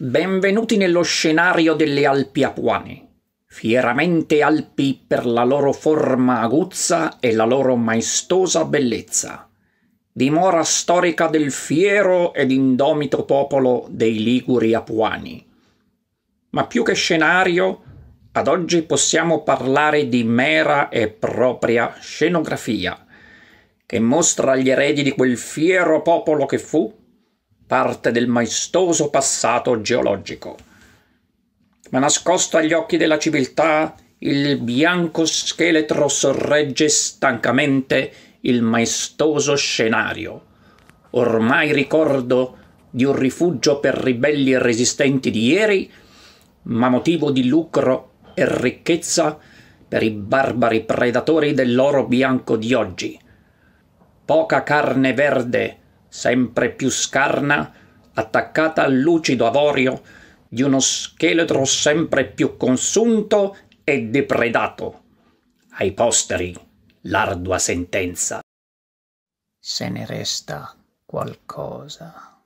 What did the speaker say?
Benvenuti nello scenario delle Alpi Apuane, fieramente Alpi per la loro forma aguzza e la loro maestosa bellezza, dimora storica del fiero ed indomito popolo dei Liguri Apuani. Ma più che scenario, ad oggi possiamo parlare di mera e propria scenografia, che mostra gli eredi di quel fiero popolo che fu parte del maestoso passato geologico. Ma nascosto agli occhi della civiltà, il bianco scheletro sorregge stancamente il maestoso scenario, ormai ricordo di un rifugio per ribelli e resistenti di ieri, ma motivo di lucro e ricchezza per i barbari predatori dell'oro bianco di oggi. Poca carne verde, sempre più scarna, attaccata al lucido avorio di uno scheletro sempre più consunto e depredato. Ai posteri l'ardua sentenza. Se ne resta qualcosa.